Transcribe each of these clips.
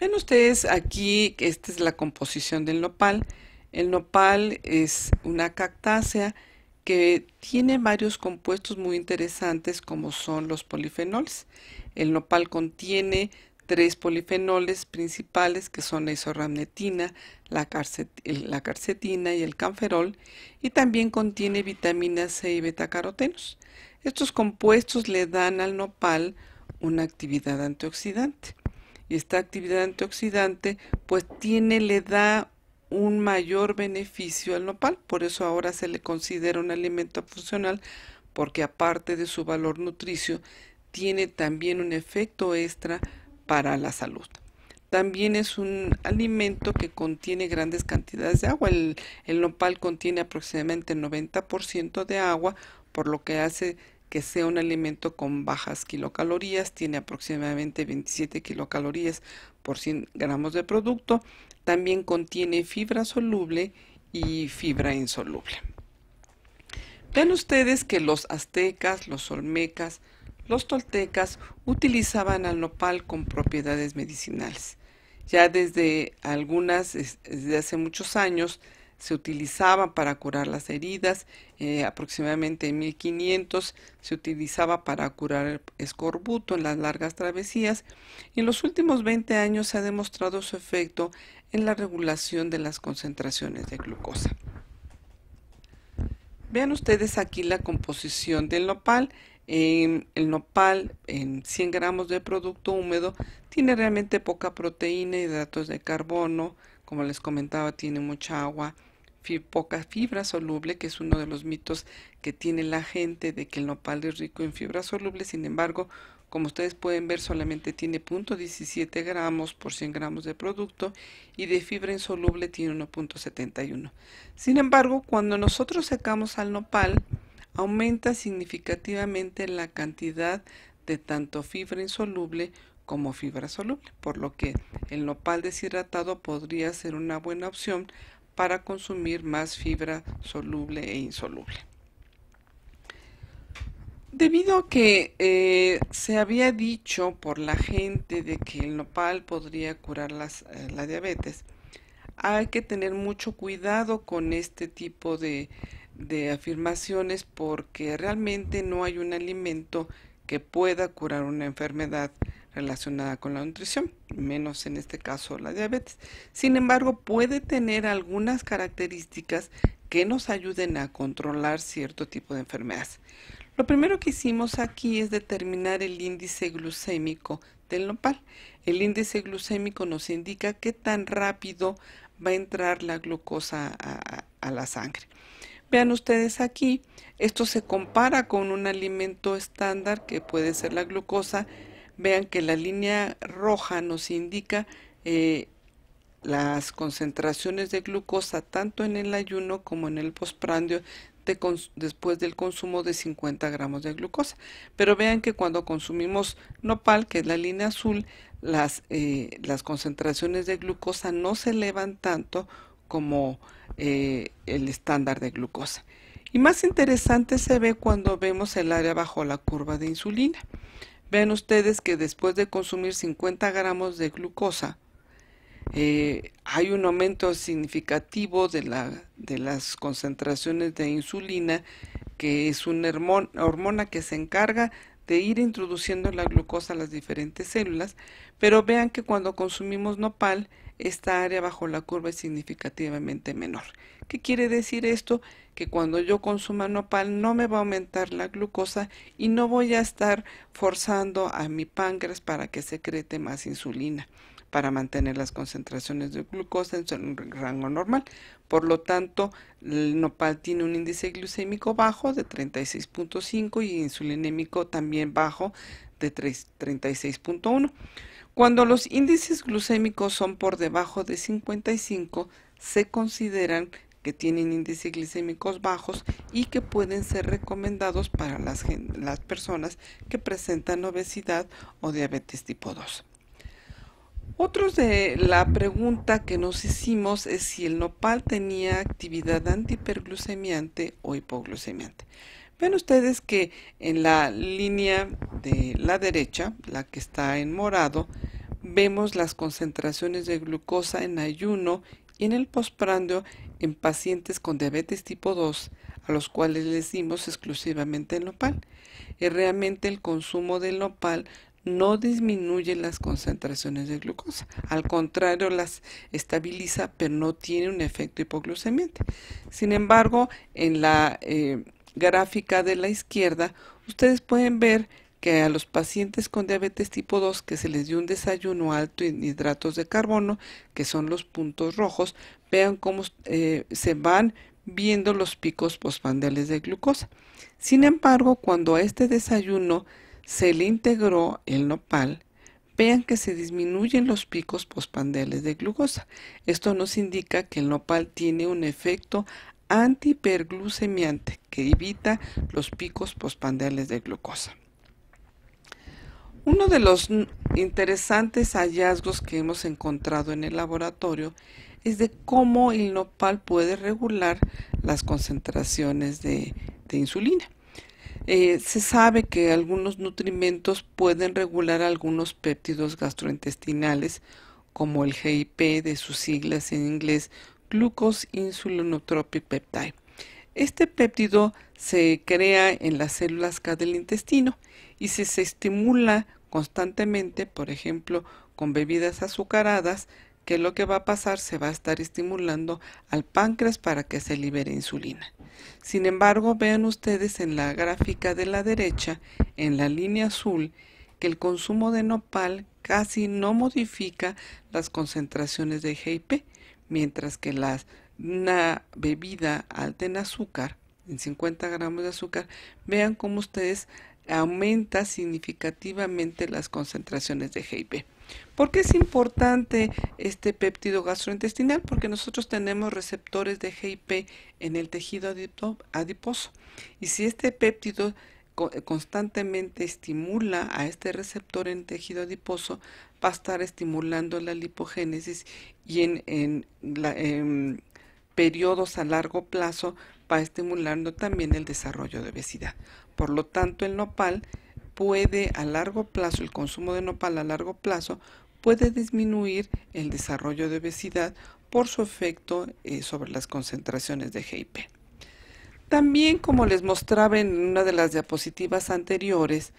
Ven ustedes aquí, esta es la composición del nopal. El nopal es una cactácea que tiene varios compuestos muy interesantes como son los polifenoles. El nopal contiene tres polifenoles principales que son la isoramnetina, la, la carcetina y el canferol y también contiene vitamina C y betacarotenos. Estos compuestos le dan al nopal una actividad antioxidante y esta actividad antioxidante pues tiene, le da un mayor beneficio al nopal, por eso ahora se le considera un alimento funcional porque aparte de su valor nutricio tiene también un efecto extra para la salud. También es un alimento que contiene grandes cantidades de agua. El, nopal contiene aproximadamente 90% de agua, por lo que hace que sea un alimento con bajas kilocalorías, tiene aproximadamente 27 kilocalorías por 100 gramos de producto, también contiene fibra soluble y fibra insoluble. Ven ustedes que los aztecas, los olmecas, los toltecas utilizaban al nopal con propiedades medicinales. Ya desde algunas, desde hace muchos años, se utilizaba para curar las heridas, eh, aproximadamente en 1500 se utilizaba para curar el escorbuto en las largas travesías y en los últimos 20 años se ha demostrado su efecto en la regulación de las concentraciones de glucosa. Vean ustedes aquí la composición del nopal. Em, el nopal en 100 gramos de producto húmedo tiene realmente poca proteína, y hidratos de carbono, como les comentaba, tiene mucha agua, poca fibra soluble, que es uno de los mitos que tiene la gente de que el nopal es rico en fibra soluble, sin embargo, como ustedes pueden ver, solamente tiene 0.17 gramos por 100 gramos de producto y de fibra insoluble tiene 1.71. Sin embargo, cuando nosotros secamos al nopal, aumenta significativamente la cantidad de tanto fibra insoluble como fibra soluble, por lo que el nopal deshidratado podría ser una buena opción para consumir más fibra soluble e insoluble. Debido a que eh, se había dicho por la gente de que el nopal podría curar eh, la diabetes, hay que tener mucho cuidado con este tipo de afirmaciones porque realmente no hay un alimento que pueda curar una enfermedad relacionada con la nutrición, menos en este caso la diabetes. Sin embargo, puede tener algunas características que nos ayuden a controlar cierto tipo de enfermedades. Lo primero que hicimos aquí es determinar el índice glucémico del nopal. El índice glucémico nos indica qué tan rápido va a entrar la glucosa a, a la sangre. Vean ustedes aquí, esto se compara con un alimento estándar que puede ser la glucosa vean que la línea roja nos indica eh, las concentraciones de glucosa tanto en el ayuno como en el postprandio después del consumo de 50 gramos de glucosa. Pero vean que cuando consumimos nopal, que es la línea azul, las, eh, concentraciones de glucosa no se elevan tanto como eh, el estándar de glucosa. Y más interesante se ve cuando vemos el área bajo la curva de insulina. Vean ustedes que después de consumir 50 gramos de glucosa, eh, hay un aumento significativo de, de las concentraciones de insulina, que es una hormona que se encarga de ir introduciendo la glucosa a las diferentes células, pero vean que cuando consumimos nopal, esta área bajo la curva es significativamente menor. ¿Qué quiere decir esto? Que cuando yo consuma nopal no me va a aumentar la glucosa y no voy a estar forzando a mi páncreas para que secrete más insulina para mantener las concentraciones de glucosa en su rango normal. Por lo tanto, el nopal tiene un índice glucémico bajo de 36.5 y insulinémico también bajo de 36.1. Cuando los índices glucémicos son por debajo de 55, se consideran que tienen índices glicémicos bajos y que pueden ser recomendados para las, personas que presentan obesidad o diabetes tipo 2. Otros de la pregunta que nos hicimos es si el nopal tenía actividad antihiperglucemiante o hipoglucemiante. Ven ustedes que en la línea de la derecha, la que está en morado, vemos las concentraciones de glucosa en ayuno y en el postprandio en pacientes con diabetes tipo 2, a los cuales les dimos exclusivamente el nopal. Y eh, realmente el consumo del nopal no disminuye las concentraciones de glucosa, al contrario las estabiliza, pero no tiene un efecto hipoglucemiante. Sin embargo, en la eh, gráfica de la izquierda, ustedes pueden ver que a los pacientes con diabetes tipo 2 que se les dio un desayuno alto en hidratos de carbono, que son los puntos rojos, vean cómo eh, se van viendo los picos postprandiales de glucosa. Sin embargo, cuando a este desayuno se le integró el nopal, vean que se disminuyen los picos postprandiales de glucosa. Esto nos indica que el nopal tiene un efecto Antiperglucemiante que evita los picos pospandeales de glucosa. Uno de los interesantes hallazgos que hemos encontrado en el laboratorio es de cómo el nopal puede regular las concentraciones de, insulina. Eh, se sabe que algunos nutrimentos pueden regular algunos péptidos gastrointestinales, como el GIP de sus siglas en inglés glucose insulinotropic peptide. Este péptido se crea en las células K del intestino y si se estimula constantemente, por ejemplo, con bebidas azucaradas, que lo que va a pasar se va a estar estimulando al páncreas para que se libere insulina. Sin embargo, vean ustedes en la gráfica de la derecha, en la línea azul, que el consumo de nopal casi no modifica las concentraciones de GIP mientras que las, una bebida alta en azúcar, en 50 gramos de azúcar, vean cómo ustedes aumenta significativamente las concentraciones de GIP. ¿Por qué es importante este péptido gastrointestinal? Porque nosotros tenemos receptores de GIP en el tejido adiposo. Y si este péptido eh, constantemente estimula a este receptor en tejido adiposo, va a estar estimulando la lipogénesis y en, periodos a largo plazo va estimulando también el desarrollo de obesidad. Por lo tanto, el nopal puede a largo plazo, el consumo de nopal a largo plazo, puede disminuir el desarrollo de obesidad por su efecto eh, sobre las concentraciones de GIP. También, como les mostraba en una de las diapositivas anteriores,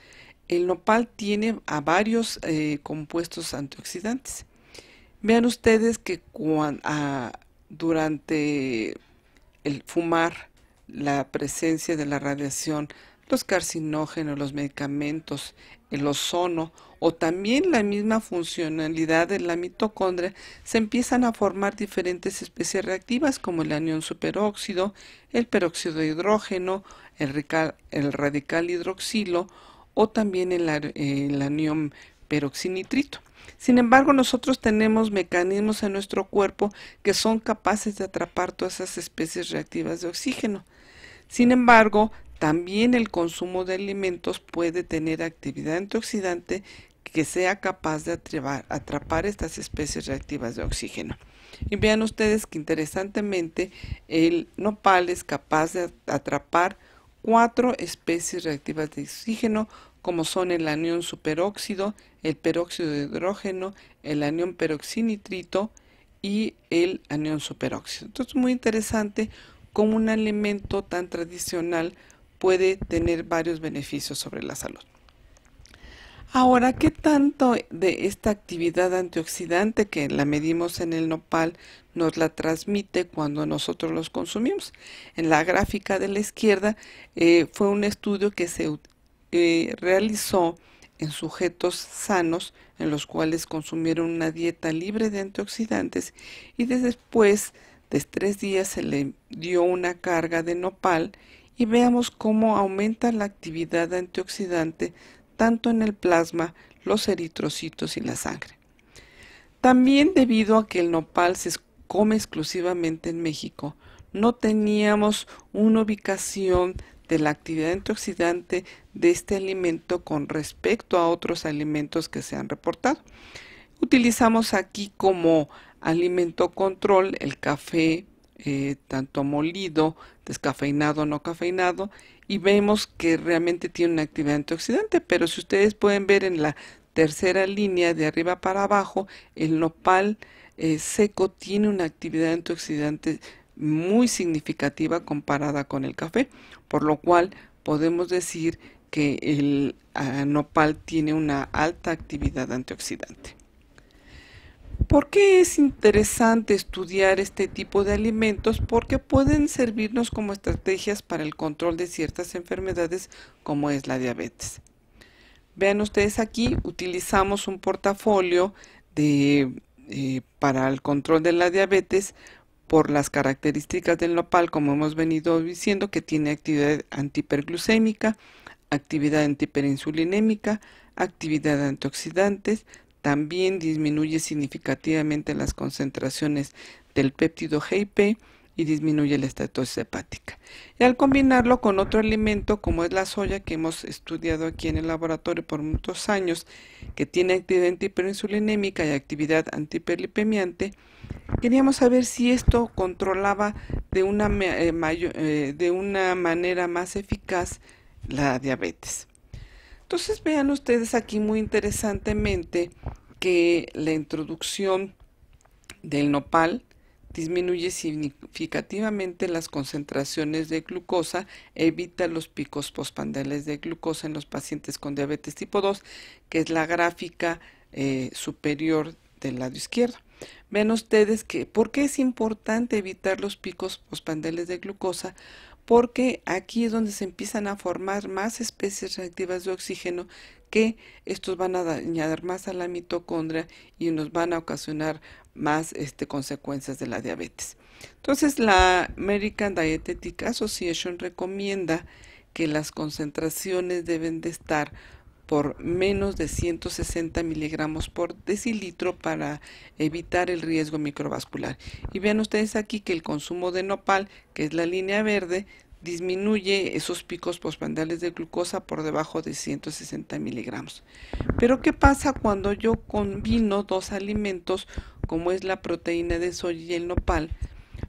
el nopal tiene a varios eh, compuestos antioxidantes. Vean ustedes que ah, durante el fumar la presencia de la radiación los carcinógenos, los medicamentos, el ozono o también la misma funcionalidad de la mitocondria, se empiezan a formar diferentes especies reactivas como el anión superóxido, el peróxido de hidrógeno, el, radical, hidroxilo o también el anión peroxinitrito. Sin embargo, nosotros tenemos mecanismos en nuestro cuerpo que son capaces de atrapar todas esas especies reactivas de oxígeno. Sin embargo, también el consumo de alimentos puede tener actividad antioxidante que sea capaz de atrapar, estas especies reactivas de oxígeno. Y vean ustedes que interesantemente el nopal es capaz de atrapar cuatro especies reactivas de oxígeno como son el anión superóxido, el peróxido de hidrógeno, el anión peroxinitrito y el anión superóxido. Entonces muy interesante como un alimento tan tradicional puede tener varios beneficios sobre la salud. Ahora, ¿qué tanto de esta actividad antioxidante que la medimos en el nopal nos la transmite cuando nosotros los consumimos? En la gráfica de la izquierda eh, fue un estudio que se eh, realizó en sujetos sanos en los cuales consumieron una dieta libre de antioxidantes y después de tres días se le dio una carga de nopal y veamos cómo aumenta la actividad antioxidante tanto en el plasma, los eritrocitos y la sangre. También debido a que el nopal se come exclusivamente en México, no teníamos una ubicación de la actividad antioxidante de este alimento con respecto a otros alimentos que se han reportado. Utilizamos aquí como alimento control el café, eh, tanto molido, descafeinado, no cafeinado, y vemos que realmente tiene una actividad antioxidante, pero si ustedes pueden ver en la tercera línea de arriba para abajo, el nopal eh, seco tiene una actividad antioxidante muy significativa comparada con el café, por lo cual podemos decir que el ah, nopal tiene una alta actividad antioxidante. ¿Por qué es interesante estudiar este tipo de alimentos? Porque pueden servirnos como estrategias para el control de ciertas enfermedades como es la diabetes. Vean ustedes aquí, utilizamos un portafolio eh, para el control de la diabetes por las características del nopal, como hemos venido diciendo, que tiene actividad antiperglucémica, actividad antiperinsulinémica, actividad de antioxidantes, también disminuye significativamente las concentraciones del péptido GIP y disminuye la estatosis hepática. Y al combinarlo con otro alimento como es la soya que hemos estudiado aquí en el laboratorio por muchos años, que tiene actividad antiperinsulinémica y actividad antiperlipemiante, queríamos saber si esto controlaba de una, eh, eh, de una manera más eficaz la diabetes. Entonces vean ustedes aquí muy interesantemente que la introducción del nopal disminuye significativamente las concentraciones de glucosa, evita los picos postpandales de glucosa en los pacientes con diabetes tipo 2, que es la gráfica eh, superior del lado izquierdo. Vean ustedes que, ¿por qué es importante evitar los picos postpandales de glucosa? porque aquí es donde se empiezan a formar más especies reactivas de oxígeno que estos van a dañar más a la mitocondria y nos van a ocasionar más este, consecuencias de la diabetes. Entonces, la American Dietetic Association recomienda que las concentraciones deben de estar por menos de 160 miligramos por decilitro para evitar el riesgo microvascular. Y vean ustedes aquí que el consumo de nopal, que es la línea verde, disminuye esos picos postprandiales de glucosa por debajo de 160 miligramos. Pero ¿qué pasa cuando yo combino dos alimentos como es la proteína de soya y el nopal?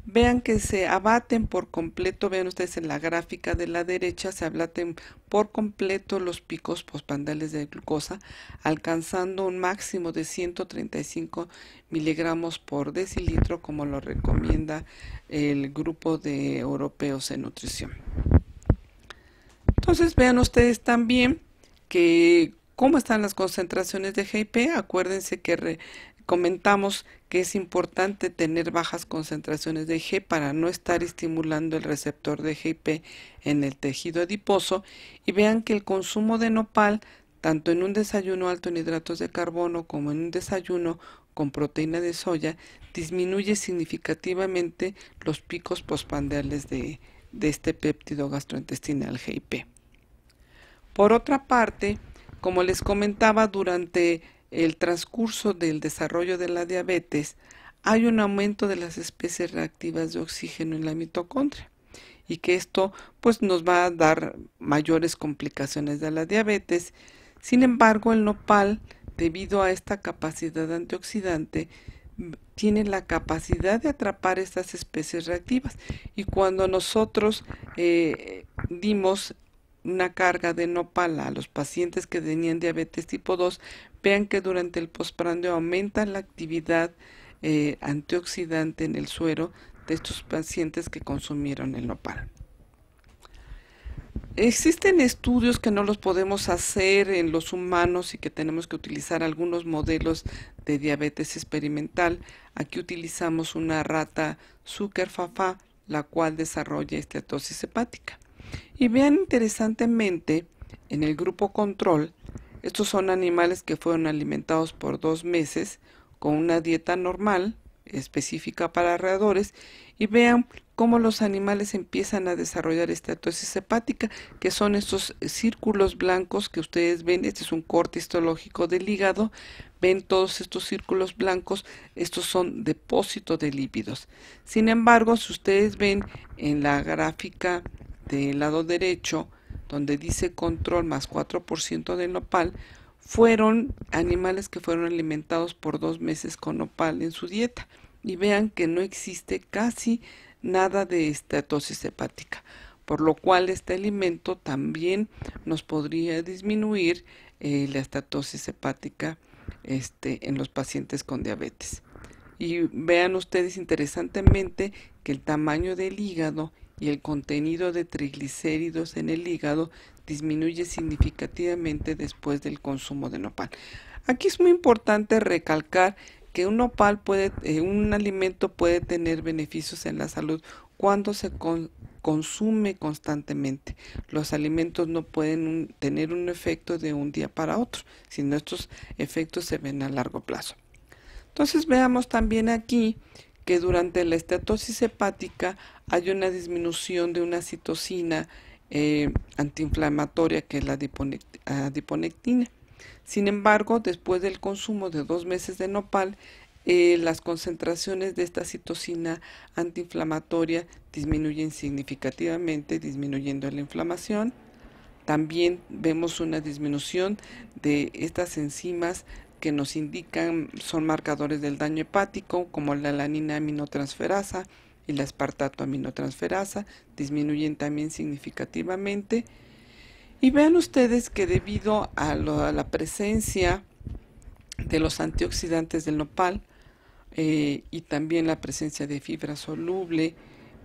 vean que se abaten por completo, vean ustedes en la gráfica de la derecha, se abaten por completo los picos pospandales de glucosa, alcanzando un máximo de 135 miligramos por decilitro, como lo recomienda el grupo de europeos en nutrición. Entonces vean ustedes también que cómo están las concentraciones de GIP. Acuérdense que Comentamos que es importante tener bajas concentraciones de G para no estar estimulando el receptor de GIP en el tejido adiposo y vean que el consumo de nopal, tanto en un desayuno alto en hidratos de carbono como en un desayuno con proteína de soya, disminuye significativamente los picos pospandeales de, este péptido gastrointestinal GIP. Por otra parte, como les comentaba, durante el transcurso del desarrollo de la diabetes hay un aumento de las especies reactivas de oxígeno en la mitocondria y que esto pues nos va a dar mayores complicaciones de la diabetes. Sin embargo, el nopal, debido a esta capacidad antioxidante, tiene la capacidad de atrapar estas especies reactivas y cuando nosotros eh, dimos una carga de nopal a los pacientes que tenían diabetes tipo 2, Vean que durante el postprandio aumenta la actividad eh, antioxidante en el suero de estos pacientes que consumieron el nopal. Existen estudios que no los podemos hacer en los humanos y que tenemos que utilizar algunos modelos de diabetes experimental. Aquí utilizamos una rata Zuckerfafa, la cual desarrolla esteatosis hepática. Y vean interesantemente, en el grupo control, estos son animales que fueron alimentados por dos meses con una dieta normal específica para arreadores. y vean cómo los animales empiezan a desarrollar esta tosis hepática, que son estos círculos blancos que ustedes ven, este es un corte histológico del hígado, ven todos estos círculos blancos, estos son depósitos de lípidos. Sin embargo, si ustedes ven en la gráfica del lado derecho, donde dice control más 4% de nopal, fueron animales que fueron alimentados por dos meses con nopal en su dieta. Y vean que no existe casi nada de estatosis hepática, por lo cual este alimento también nos podría disminuir eh, la estatosis hepática este, en los pacientes con diabetes. Y vean ustedes interesantemente que el tamaño del hígado y el contenido de triglicéridos en el hígado disminuye significativamente después del consumo de nopal. Aquí es muy importante recalcar que un nopal puede, eh, un alimento puede tener beneficios en la salud cuando se consume constantemente. Los alimentos no pueden tener un efecto de un día para otro, sino estos efectos se ven a largo plazo. Entonces veamos también aquí que durante la estatosis hepática hay una disminución de una citocina eh, antiinflamatoria que es la adiponectina. Sin embargo, después del consumo de dos meses de nopal, eh, las concentraciones de esta citocina antiinflamatoria disminuyen significativamente, disminuyendo la inflamación. También vemos una disminución de estas enzimas que nos indican son marcadores del daño hepático como la lanina aminotransferasa y la espartato aminotransferasa, disminuyen también significativamente. Y vean ustedes que debido a, la presencia de los antioxidantes del nopal eh, y también la presencia de fibra soluble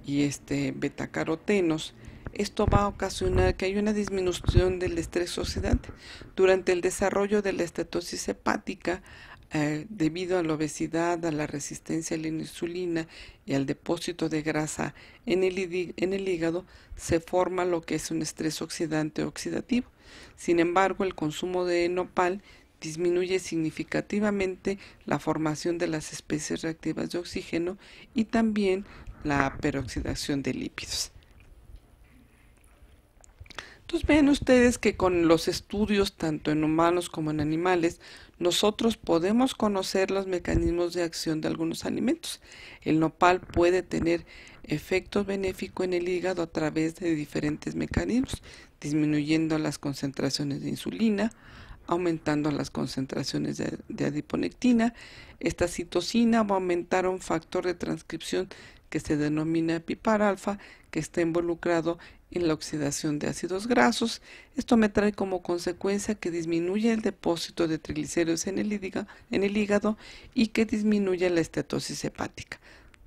y este betacarotenos, esto va a ocasionar que haya una disminución del estrés oxidante durante el desarrollo de la estetosis hepática eh, debido a la obesidad, a la resistencia a la insulina y al depósito de grasa en el, en el hígado, se forma lo que es un estrés oxidante oxidativo. Sin embargo, el consumo de nopal disminuye significativamente la formación de las especies reactivas de oxígeno y también la peroxidación de lípidos. Entonces vean ustedes que con los estudios, tanto en humanos como en animales, nosotros podemos conocer los mecanismos de acción de algunos alimentos. El nopal puede tener efectos benéficos en el hígado a través de diferentes mecanismos, disminuyendo las concentraciones de insulina, aumentando las concentraciones de, adiponectina. Esta citocina va a aumentar un factor de transcripción que se denomina pipar alfa, que está involucrado en la oxidación de ácidos grasos. Esto me trae como consecuencia que disminuye el depósito de triglicéridos en el, hígado, y que disminuye la estetosis hepática.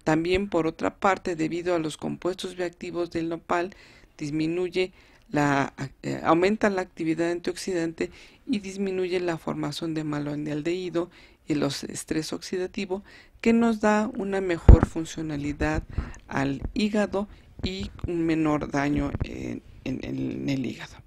También, por otra parte, debido a los compuestos bioactivos del nopal, disminuye la, eh, aumenta la actividad antioxidante y disminuye la formación de aldehído y los estrés oxidativo que nos da una mejor funcionalidad al hígado y un menor daño en el hígado.